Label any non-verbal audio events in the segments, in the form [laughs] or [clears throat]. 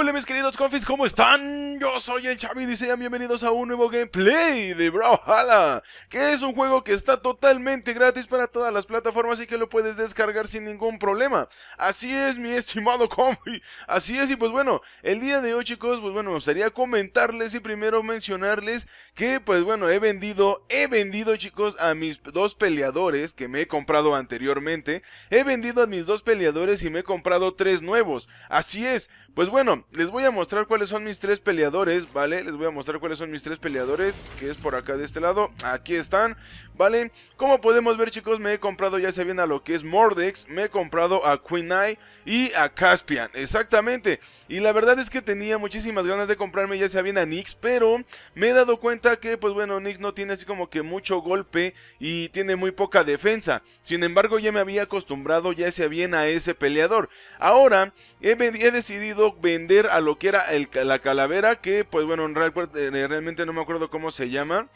hola mis queridos confis? ¿Cómo están? Yo soy el Chavi y sean bienvenidos a un nuevo gameplay de Brawlhalla Que es un juego que está totalmente gratis para todas las plataformas y que lo puedes descargar sin ningún problema Así es mi estimado confi, así es y pues bueno, el día de hoy chicos, pues bueno, me gustaría comentarles y primero mencionarles Que pues bueno, he vendido, he vendido chicos a mis dos peleadores que me he comprado anteriormente He vendido a mis dos peleadores y me he comprado tres nuevos, así es, pues bueno, les voy a mostrar cuáles son mis tres peleadores, ¿vale? Les voy a mostrar cuáles son mis tres peleadores, que es por acá de este lado. Aquí están, ¿vale? Como podemos ver, chicos, me he comprado, ya se bien a lo que es Mordex, me he comprado a Queen Eye y a Caspian, exactamente. Y la verdad es que tenía muchísimas ganas de comprarme, ya se bien a Nix, pero me he dado cuenta que, pues bueno, Nix no tiene así como que mucho golpe y tiene muy poca defensa. Sin embargo, ya me había acostumbrado, ya sea bien a ese peleador. Ahora, he, he decidido vender a lo que era la calavera, que pues bueno, eh, realmente no me acuerdo cómo se llama.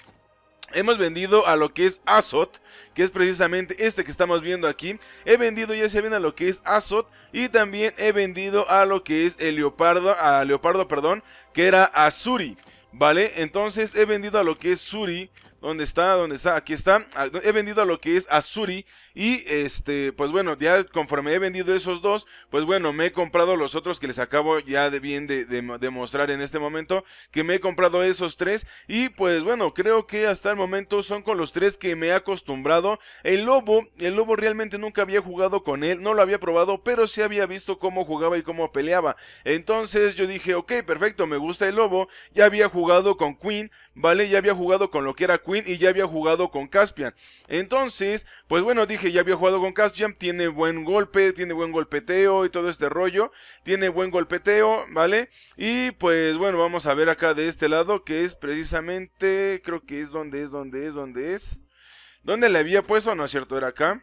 Hemos vendido a lo que es Azot, que es precisamente este que estamos viendo aquí. He vendido ya se ven a lo que es Azot y también he vendido a lo que es el leopardo, a leopardo, perdón, que era Azuri, ¿vale? Entonces he vendido a lo que es Suri, ¿Dónde está? ¿Dónde está? Aquí está. Ah, he vendido lo que es Azuri. Y este, pues bueno, ya conforme he vendido esos dos, pues bueno, me he comprado los otros que les acabo ya de bien de, de, de mostrar en este momento. Que me he comprado esos tres. Y pues bueno, creo que hasta el momento son con los tres que me he acostumbrado. El lobo, el lobo realmente nunca había jugado con él. No lo había probado, pero sí había visto cómo jugaba y cómo peleaba. Entonces yo dije, ok, perfecto, me gusta el lobo. Ya había jugado con Queen, ¿vale? Ya había jugado con lo que era Queen y ya había jugado con Caspian. Entonces, pues bueno, dije, ya había jugado con Caspian, tiene buen golpe, tiene buen golpeteo y todo este rollo, tiene buen golpeteo, ¿vale? Y pues bueno, vamos a ver acá de este lado, que es precisamente, creo que es donde es, donde es, donde es. ¿Dónde le había puesto? No es cierto, era acá.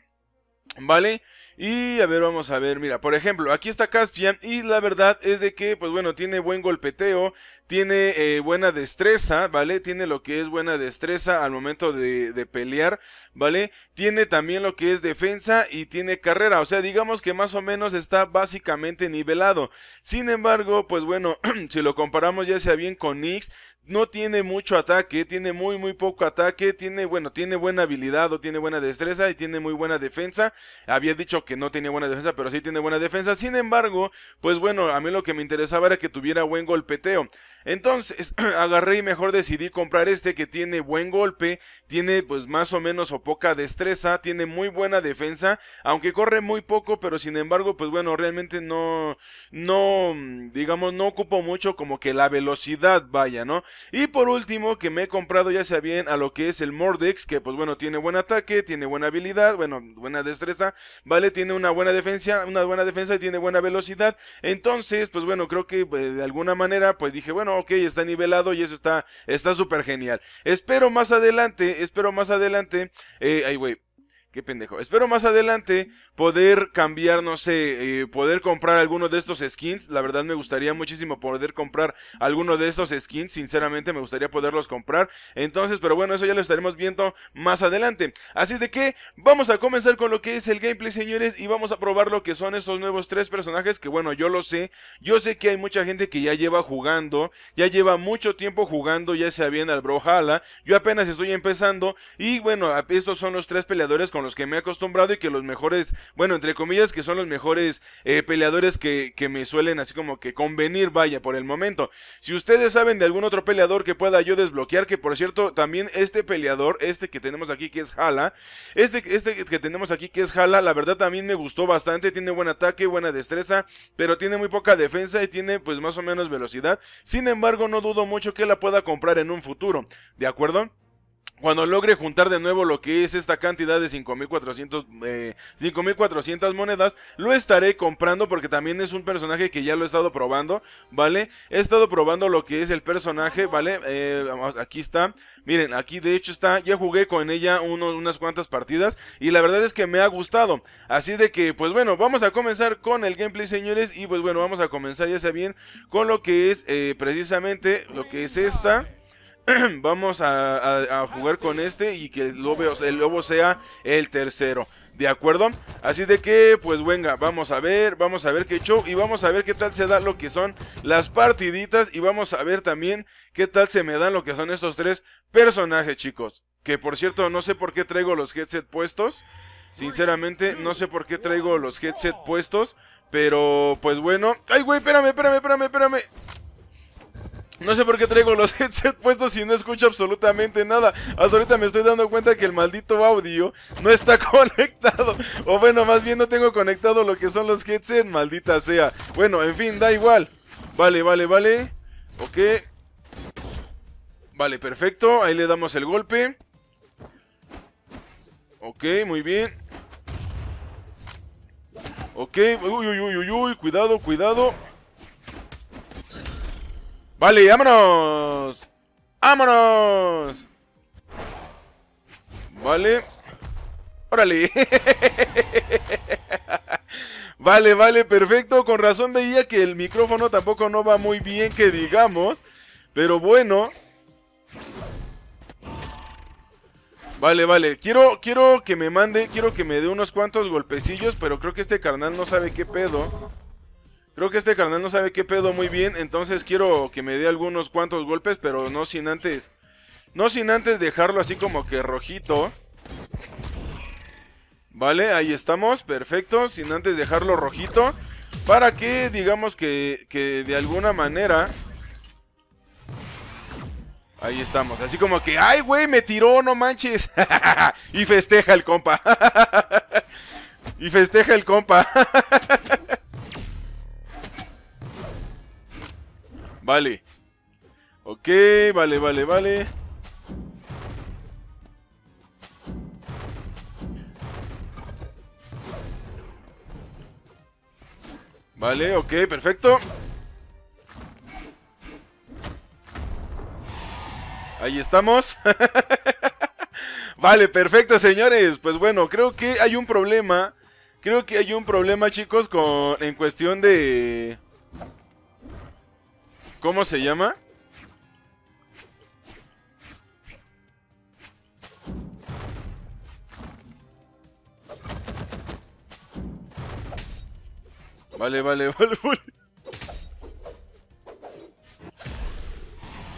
¿Vale? Y a ver, vamos a ver, mira, por ejemplo, aquí está Caspian y la verdad es de que, pues bueno, tiene buen golpeteo, tiene eh, buena destreza, ¿vale? Tiene lo que es buena destreza al momento de, de, pelear, ¿vale? Tiene también lo que es defensa y tiene carrera, o sea, digamos que más o menos está básicamente nivelado. Sin embargo, pues bueno, [clears throat] si lo comparamos ya sea bien con Nix, no tiene mucho ataque, tiene muy muy poco ataque, tiene bueno, tiene buena habilidad o tiene buena destreza y tiene muy buena defensa. Había dicho que no tenía buena defensa, pero sí tiene buena defensa. Sin embargo, pues bueno, a mí lo que me interesaba era que tuviera buen golpeteo. Entonces, [clears throat] agarré y mejor decidí comprar este que tiene buen golpe, tiene pues más o menos o poca destreza, tiene muy buena defensa, aunque corre muy poco, pero sin embargo, pues bueno, realmente no no digamos no ocupo mucho como que la velocidad vaya, ¿no? Y por último, que me he comprado ya sea bien a lo que es el Mordex, que pues bueno, tiene buen ataque, tiene buena habilidad, bueno, buena destreza, ¿vale? Tiene una buena defensa, una buena defensa y tiene buena velocidad. Entonces, pues bueno, creo que pues, de alguna manera, pues dije, bueno, ok, está nivelado y eso está está súper genial. Espero más adelante, espero más adelante. Eh, ay, güey. Qué pendejo. Espero más adelante poder cambiar, no sé, eh, poder comprar alguno de estos skins. La verdad me gustaría muchísimo poder comprar alguno de estos skins. Sinceramente me gustaría poderlos comprar. Entonces, pero bueno, eso ya lo estaremos viendo más adelante. Así de que vamos a comenzar con lo que es el gameplay, señores. Y vamos a probar lo que son estos nuevos tres personajes. Que bueno, yo lo sé. Yo sé que hay mucha gente que ya lleva jugando. Ya lleva mucho tiempo jugando, ya sea bien al brojala Yo apenas estoy empezando. Y bueno, estos son los tres peleadores los que me he acostumbrado y que los mejores, bueno, entre comillas, que son los mejores eh, peleadores que, que me suelen así como que convenir, vaya, por el momento. Si ustedes saben de algún otro peleador que pueda yo desbloquear, que por cierto, también este peleador, este que tenemos aquí que es jala este, este que tenemos aquí que es jala la verdad también me gustó bastante, tiene buen ataque, buena destreza, pero tiene muy poca defensa y tiene pues más o menos velocidad. Sin embargo, no dudo mucho que la pueda comprar en un futuro, ¿de acuerdo? cuando logre juntar de nuevo lo que es esta cantidad de 5400 5400 eh, monedas, lo estaré comprando porque también es un personaje que ya lo he estado probando, ¿vale? He estado probando lo que es el personaje, ¿vale? Eh, aquí está. Miren, aquí de hecho está, ya jugué con ella unas cuantas partidas y la verdad es que me ha gustado. Así de que, pues bueno, vamos a comenzar con el gameplay, señores. Y pues bueno, vamos a comenzar ya sea bien con lo que es eh, precisamente lo que es esta. [clears throat] vamos a, jugar con este y que el lobo, el lobo sea el tercero. ¿De acuerdo? Así de que, pues venga, vamos a ver, vamos a ver qué show y vamos a ver qué tal se da lo que son las partiditas y vamos a ver también qué tal se me dan lo que son estos tres personajes, chicos. Que por cierto, no sé por qué traigo los headset puestos. Sinceramente, no sé por qué traigo los headset puestos. Pero, pues bueno. ¡Ay, güey! Espérame, espérame, espérame, espérame. No sé por qué traigo los [laughs] headset puestos y no escucho absolutamente nada. Hasta ahorita me estoy dando cuenta que el maldito audio no está [laughs] conectado. O bueno, más bien no tengo conectado lo que son los headset, maldita sea. Bueno, en fin, da igual. Vale, vale, vale. Ok. Vale, perfecto. Ahí le damos el golpe. Ok, muy bien. Ok, uy, uy, uy, uy, uy, cuidado, cuidado. Vale, vámonos. ¡Vámonos! Vale. Órale. [laughs] vale, vale, perfecto. Con razón veía que el micrófono tampoco no va muy bien, que digamos. Pero bueno. Vale, vale. Quiero, quiero que me mande, quiero que me dé unos cuantos golpecillos, pero creo que este carnal no sabe qué pedo. Creo que este carnal no sabe qué pedo muy bien, entonces quiero que me dé algunos cuantos golpes, pero no sin antes... No sin antes dejarlo así como que rojito. Vale, ahí estamos, perfecto, sin antes dejarlo rojito. Para que digamos que, que de alguna manera... Ahí estamos, así como que, ay güey, me tiró, no manches. [laughs] y festeja el compa. [laughs] y festeja el compa. [laughs] Vale. Ok, vale, vale, vale. Vale, ok, perfecto. Ahí estamos. [laughs] vale, perfecto, señores. Pues bueno, creo que hay un problema. Creo que hay un problema, chicos, con en cuestión de ¿Cómo se llama? Vale, vale, [laughs] vale, vale.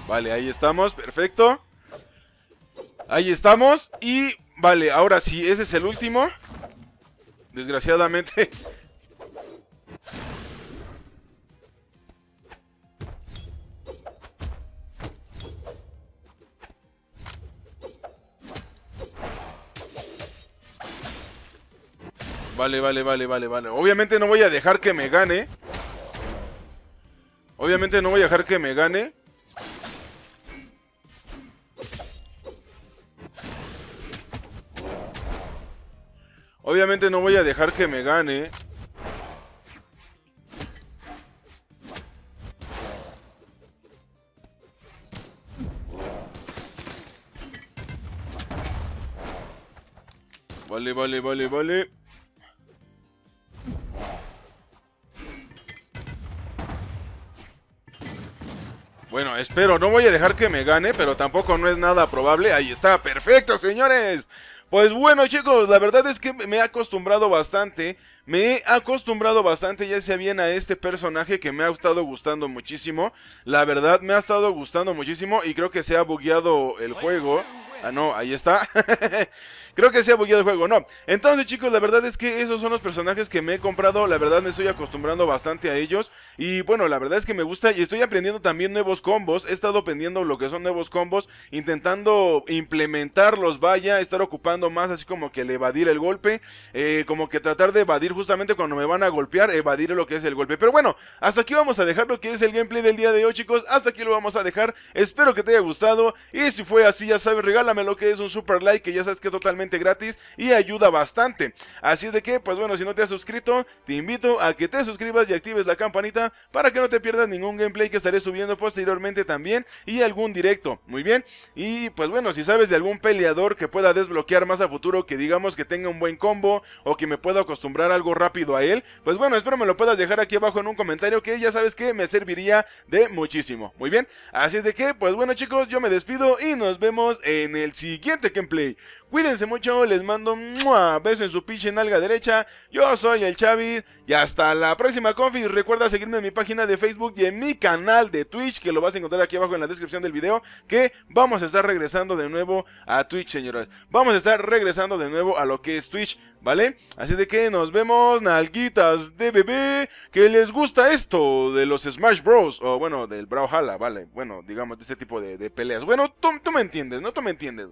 Vale, ahí estamos, perfecto. Ahí estamos y... Vale, ahora sí, ese es el último. Desgraciadamente Vale, vale, vale, vale, vale. Obviamente no voy a dejar que me gane. Obviamente no voy a dejar que me gane. Obviamente no voy a dejar que me gane. Vale, vale, vale, vale. Bueno, espero, no voy a dejar que me gane, pero tampoco no es nada probable. Ahí está, perfecto, señores. Pues bueno chicos, la verdad es que me he acostumbrado bastante, me he acostumbrado bastante ya sea bien a este personaje que me ha estado gustando muchísimo, la verdad me ha estado gustando muchísimo y creo que se ha bugueado el juego, ah no, ahí está, [laughs] Creo que sea bugueado el juego, no. Entonces, chicos, la verdad es que esos son los personajes que me he comprado. La verdad me estoy acostumbrando bastante a ellos. Y bueno, la verdad es que me gusta y estoy aprendiendo también nuevos combos. He estado aprendiendo lo que son nuevos combos, intentando implementarlos, vaya, estar ocupando más así como que el evadir el golpe. Eh, como que tratar de evadir justamente cuando me van a golpear, evadir lo que es el golpe. Pero bueno, hasta aquí vamos a dejar lo que es el gameplay del día de hoy, chicos. Hasta aquí lo vamos a dejar. Espero que te haya gustado. Y si fue así, ya sabes, regálame lo que es un super like, que ya sabes que totalmente gratis y ayuda bastante. Así es de que, pues bueno, si no te has suscrito, te invito a que te suscribas y actives la campanita para que no te pierdas ningún gameplay que estaré subiendo posteriormente también y algún directo. Muy bien. Y pues bueno, si sabes de algún peleador que pueda desbloquear más a futuro, que digamos que tenga un buen combo o que me pueda acostumbrar algo rápido a él, pues bueno, espero me lo puedas dejar aquí abajo en un comentario que ya sabes que me serviría de muchísimo. Muy bien. Así es de que, pues bueno chicos, yo me despido y nos vemos en el siguiente gameplay. Cuídense mucho, les mando un beso en su pinche nalga derecha. Yo soy el Chavis y hasta la próxima, confi, Recuerda seguirme en mi página de Facebook y en mi canal de Twitch, que lo vas a encontrar aquí abajo en la descripción del video, que vamos a estar regresando de nuevo a Twitch, señores. Vamos a estar regresando de nuevo a lo que es Twitch, ¿vale? Así de que nos vemos, nalguitas de bebé, que les gusta esto de los Smash Bros. O bueno, del Brawlhalla, ¿vale? Bueno, digamos, de este tipo de, peleas. Bueno, tú, tú me entiendes, ¿no? Tú me entiendes,